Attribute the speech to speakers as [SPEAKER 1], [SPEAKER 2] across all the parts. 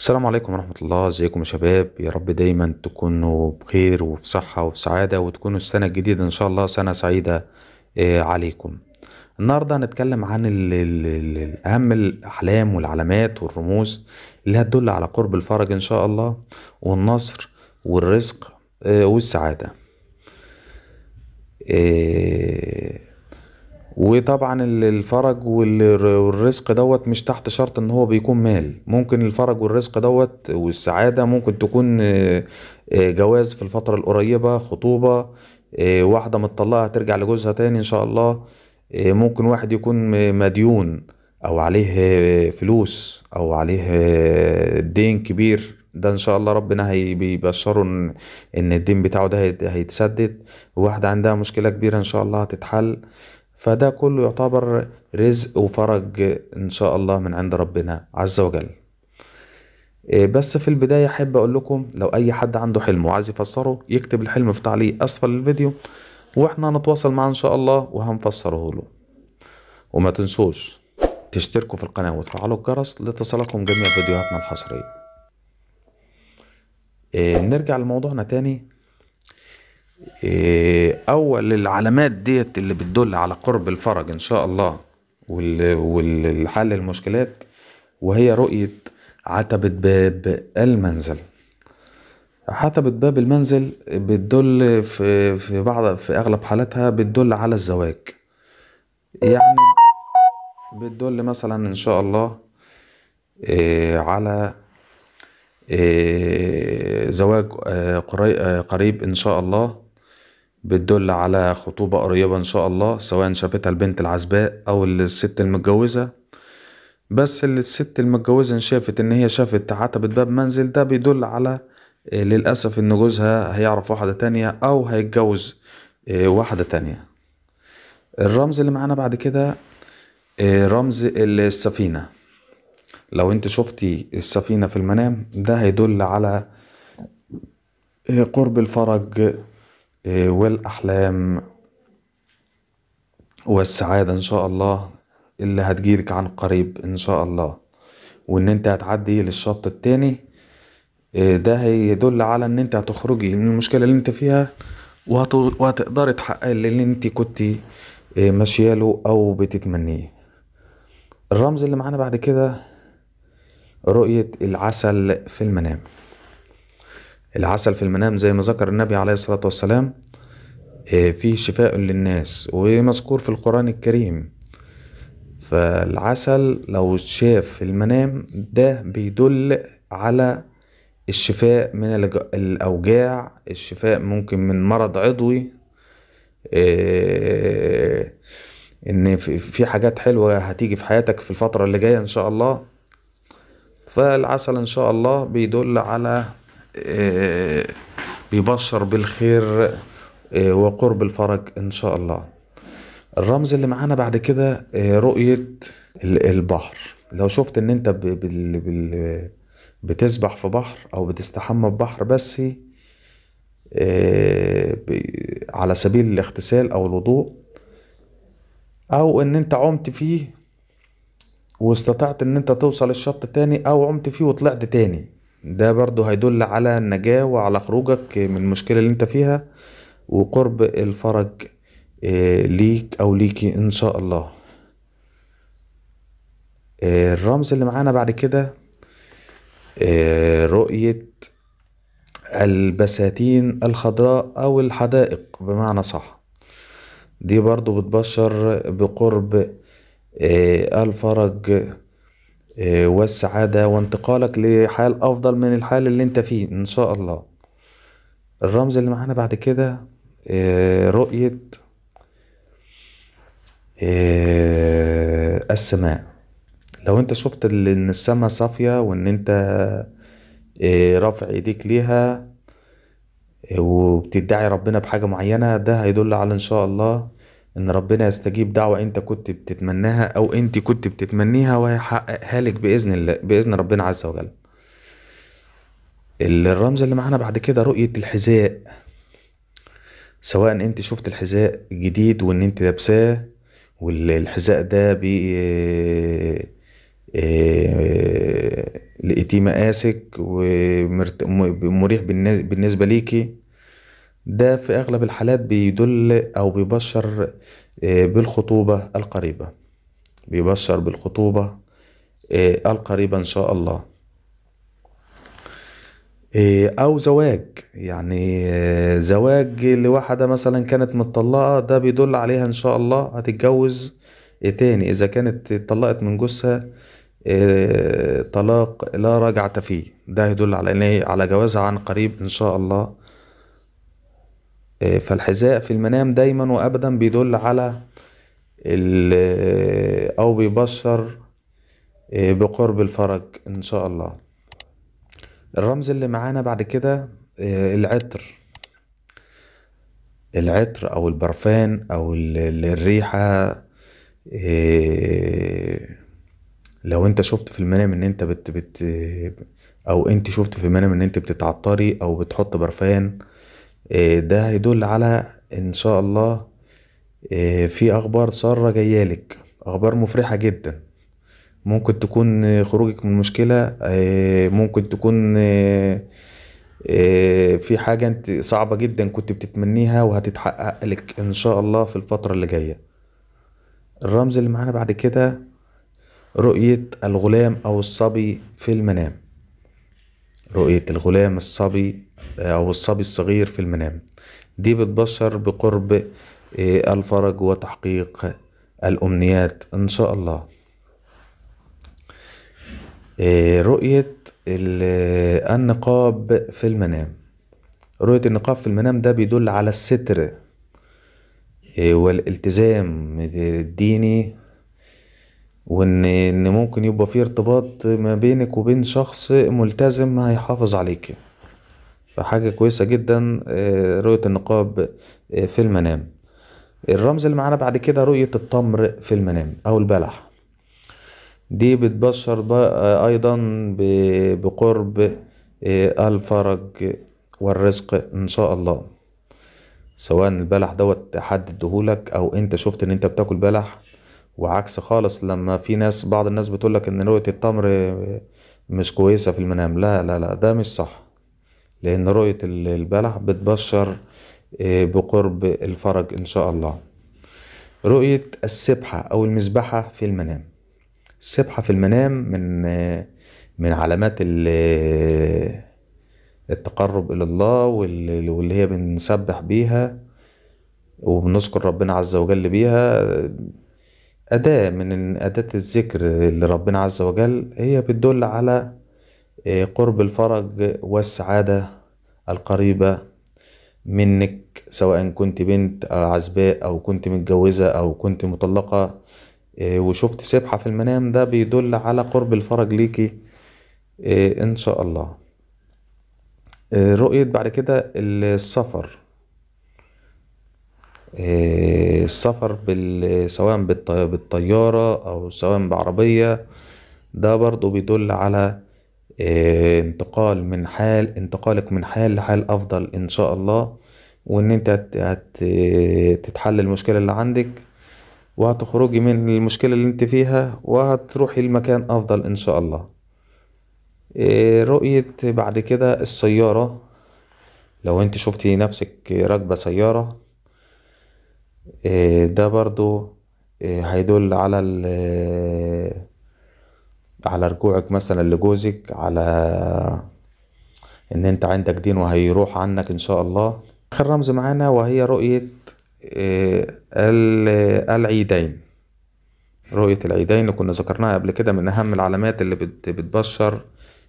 [SPEAKER 1] السلام عليكم ورحمة الله ازيكم يا شباب يا رب دايما تكونوا بخير وفي صحة وفي سعادة وتكونوا السنة الجديدة ان شاء الله سنة سعيدة آه، عليكم النهاردة هنتكلم عن ال اهم الاحلام والعلامات والرموز اللي هتدل على قرب الفرج ان شاء الله والنصر والرزق آه، والسعادة آه، وطبعا الفرج والرزق دوت مش تحت شرط ان هو بيكون مال ممكن الفرج والرزق دوت والسعادة ممكن تكون آه، آه، جواز في الفترة القريبة خطوبة آه، واحدة متطلقة هترجع لجوزها تاني ان شاء الله ممكن واحد يكون مديون او عليه فلوس او عليه دين كبير ده ان شاء الله ربنا هيبشره ان الدين بتاعه ده هيتسدد واحدة عندها مشكلة كبيرة ان شاء الله هتتحل فده كله يعتبر رزق وفرج ان شاء الله من عند ربنا عز وجل إيه، بس في البداية أحب أقول لكم لو أي حد عنده حلم وعايز يفسره يكتب الحلم في تعليق أسفل الفيديو وإحنا هنتواصل معاه إن شاء الله وهنفسره له وما تنسوش تشتركوا في القناة وتفعلوا الجرس لتصلكم جميع فيديوهاتنا الحصرية إيه، نرجع لموضوعنا تاني إيه، اول العلامات ديت اللي بتدل على قرب الفرج ان شاء الله والحل المشكلات وهي رؤية عتبة باب المنزل عتبة باب المنزل بتدل في في بعض في اغلب حالاتها بتدل على الزواج يعني بتدل مثلا ان شاء الله إيه، على إيه، زواج آه، آه، قريب ان شاء الله بتدل على خطوبة قريبة ان شاء الله سواء شافتها البنت العزباء او الست المتجوزة بس الست المتجوزة ان شافت ان هي شافت عتبة باب منزل ده بيدل على آه، للأسف ان جوزها هيعرف واحدة تانية او هيتجوز آه، واحدة تانية الرمز اللي معانا بعد كده آه، رمز السفينة لو انت شفتي السفينة في المنام ده هيدل على قرب الفرج إيه، والاحلام والسعادة ان شاء الله اللي هتجيلك عن قريب ان شاء الله وان انت هتعدي للشط التاني إيه، ده هيدل على ان انت هتخرجي من المشكلة اللي انت فيها وهتقدري تحققي اللي انت كنت إيه، ماشياله او بتتمنيه الرمز اللي معانا بعد كده رؤية العسل في المنام العسل في المنام زي ما ذكر النبي عليه الصلاة والسلام آه، فيه شفاء للناس ومذكور في القرآن الكريم فالعسل لو شاف في المنام ده بيدل على الشفاء من الأوجاع الشفاء ممكن من مرض عضوي آه، ان في حاجات حلوة هتيجي في حياتك في الفترة اللي جاية ان شاء الله فالعسل ان شاء الله بيدل على آه، بيبشر بالخير آه، وقرب الفرج ان شاء الله الرمز اللي معانا بعد كده آه، رؤية البحر لو شفت ان انت بتسبح في بحر او بتستحمى في بحر بس على سبيل الاغتسال او الوضوء او ان انت عمت فيه واستطعت ان انت توصل الشط تاني او عمت فيه وطلعت تاني ده برضو هيدل على النجاة وعلى خروجك من المشكلة اللي انت فيها وقرب الفرج آه، ليك او ليكي ان شاء الله آه، الرمز اللي معانا بعد كده آه، رؤية البساتين الخضراء او الحدائق بمعنى صح دي برضو بتبشر بقرب الفرج آه، والسعادة وانتقالك لحال أفضل من الحال اللي انت فيه إن شاء الله الرمز اللي معانا بعد كده آه، رؤية آه، السماء لو انت شفت ان السماء صافية وان انت رافع ايديك ليها وبتدعي ربنا بحاجة معينة ده هيدل على ان شاء الله ان ربنا يستجيب دعوة انت كنت بتتمناها او انت كنت بتتمنيها وهيحققها لك باذن الله باذن ربنا عز وجل الرمز اللي معانا بعد كده رؤية الحذاء سواء انت شفت الحذاء جديد وان انت لابساه والحذاء ده بي آه، آه، لقيتيه مقاسك ومريح بالنسبه ليكي ده في أغلب الحالات بيدل أو بيبشر آه، بالخطوبة القريبة بيبشر بالخطوبة آه، القريبة إن شاء الله آه، أو زواج يعني زواج لواحدة مثلا كانت متطلقة ده بيدل عليها إن شاء الله هتتجوز تاني إذا كانت اتطلقت من جوزها طلاق لا رجعة فيه ده يدل على على جوازها عن قريب إن شاء الله آه، فالحذاء في المنام دايما وابدا بيدل على آه، او بيبشر آه، بقرب الفرج ان شاء الله الرمز اللي معانا بعد كده العطر العطر او البرفان او الريحة لو انت شفت في المنام ان انت بت بت او انت شفت في المنام ان انت بتتعطري او بتحط برفان آه، ده هيدل على ان شاء الله آه، في اخبار سارة جايالك اخبار مفرحة جدا ممكن تكون خروجك من مشكلة آه، ممكن تكون في حاجة انت صعبة جدا كنت بتتمنيها وهتتحقق لك ان شاء الله في الفترة اللي جاية الرمز اللي معانا بعد كده رؤية الغلام او الصبي في المنام رؤية الغلام الصبي آه، أو الصبي الصغير في المنام دي بتبشر بقرب آه، الفرج وتحقيق الأمنيات إن شاء الله آه، رؤية النقاب في المنام رؤية النقاب في المنام ده بيدل على الستر والالتزام الديني وان ان ممكن يبقى في ارتباط ما بينك وبين شخص ملتزم هيحافظ عليك فحاجة كويسة جدا آه، رؤية النقاب آه، في المنام الرمز اللي معانا بعد كده رؤية التمر في المنام أو البلح دي بتبشر بقى آه، أيضا بقرب الفرج والرزق إن شاء الله سواء البلح دوت حد ادهولك أو أنت شفت إن أنت بتاكل بلح وعكس خالص لما في ناس بعض الناس بتقولك إن رؤية التمر مش كويسة في المنام لا لا لا ده مش صح لأن رؤية البلح بتبشر آه، بقرب الفرج إن شاء الله رؤية السبحة أو المسبحة في المنام السبحة في المنام من آه، من علامات آه، التقرب إلى الله واللي هي بنسبح بيها وبنشكر ربنا عز وجل بيها أداة من أداة الذكر اللي ربنا عز وجل هي بتدل على قرب الفرج والسعادة القريبة منك سواء كنت بنت عزباء أو كنت متجوزة أو كنت مطلقة آه، وشفت سبحة في المنام ده بيدل على قرب الفرج ليكي آه، إن شاء الله آه، رؤية بعد كده السفر السفر سواء بالطيارة أو سواء بعربية ده برضو بيدل على آه، انتقال من حال انتقالك من حال لحال افضل ان شاء الله وان انت هتتحل المشكلة اللي عندك وهتخرجي من المشكلة اللي انت فيها وهتروحي لمكان افضل ان شاء الله آه، رؤية بعد كده السيارة لو انت شفتي نفسك راكبة سيارة آه، ده برضو هيدل على على رجوعك مثلا لجوزك على ان انت عندك دين وهيروح عنك ان شاء الله اخر رمز معانا وهي رؤية آه، العيدين رؤية العيدين اللي كنا ذكرناها قبل كده من اهم العلامات اللي بتبشر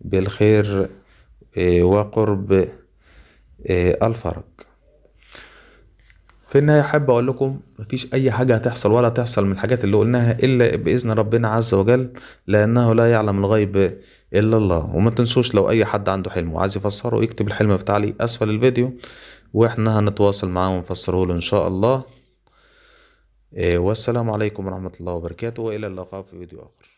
[SPEAKER 1] بالخير آه، وقرب آه، الفرج في النهاية أحب أقول لكم مفيش أي حاجة هتحصل ولا تحصل من الحاجات اللي قلناها إلا بإذن ربنا عز وجل لأنه لا يعلم الغيب إلا الله وما تنسوش لو أي حد عنده حلم وعايز يفسره يكتب الحلم في تعليق أسفل الفيديو وإحنا هنتواصل معاه ونفسره له إن شاء الله إيه، والسلام عليكم ورحمة الله وبركاته وإلى اللقاء في فيديو آخر